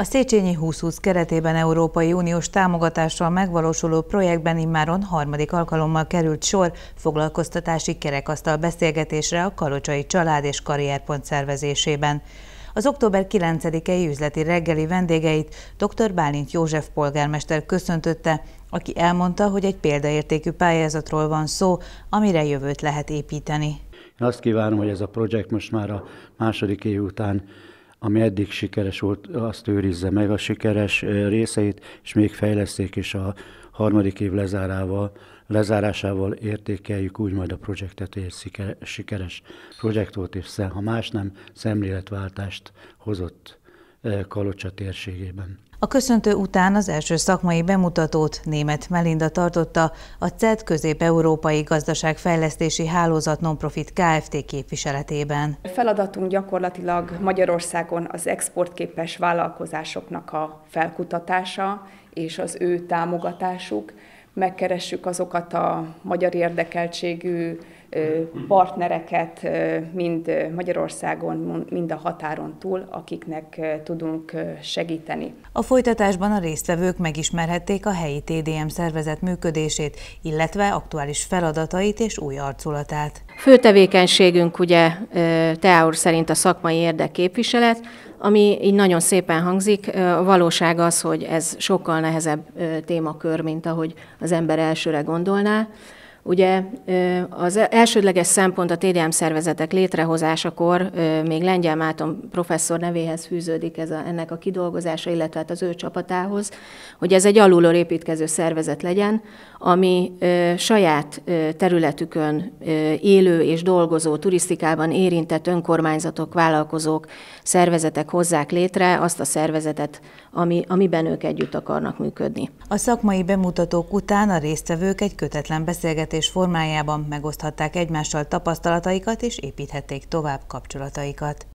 A Széchenyi 2020 keretében Európai Uniós támogatással megvalósuló projektben immáron harmadik alkalommal került sor foglalkoztatási kerekasztal beszélgetésre a Kalocsai Család és Karrierpont szervezésében. Az október 9-i üzleti reggeli vendégeit dr. Bálint József polgármester köszöntötte, aki elmondta, hogy egy példaértékű pályázatról van szó, amire jövőt lehet építeni. Én azt kívánom, hogy ez a projekt most már a második év után ami eddig sikeres volt, azt őrizze meg a sikeres részeit, és még fejleszték is a harmadik év lezárával, lezárásával értékeljük úgy majd a projektet, hogy egy sikeres projekt volt, és ha más nem, szemléletváltást hozott Eh, Kalocsa térségében. A köszöntő után az első szakmai bemutatót német Melinda tartotta a CET Közép-Európai Gazdaságfejlesztési Hálózat Nonprofit Kft. képviseletében. A feladatunk gyakorlatilag Magyarországon az exportképes vállalkozásoknak a felkutatása és az ő támogatásuk. Megkeressük azokat a magyar érdekeltségű partnereket, mind Magyarországon, mind a határon túl, akiknek tudunk segíteni. A folytatásban a résztvevők megismerhették a helyi TDM szervezet működését, illetve aktuális feladatait és új arculatát. Fő tevékenységünk ugye Teáur szerint a szakmai érdekképviselet, ami így nagyon szépen hangzik. A valóság az, hogy ez sokkal nehezebb témakör, mint ahogy az ember elsőre gondolná. Ugye az e-, elsődleges szempont a TDM szervezetek létrehozásakor még Lengyel Máton professzor nevéhez fűződik ez a, ennek a kidolgozása, illetve hát az ő csapatához, hogy ez egy alulról építkező szervezet legyen, ami saját területükön élő és dolgozó, turisztikában érintett önkormányzatok, vállalkozók, szervezetek hozzák létre azt a szervezetet, ami, amiben ők együtt akarnak működni. A szakmai bemutatók után a résztvevők egy kötetlen beszélgetés beszélgetés formájában megoszthatták egymással tapasztalataikat és építhették tovább kapcsolataikat.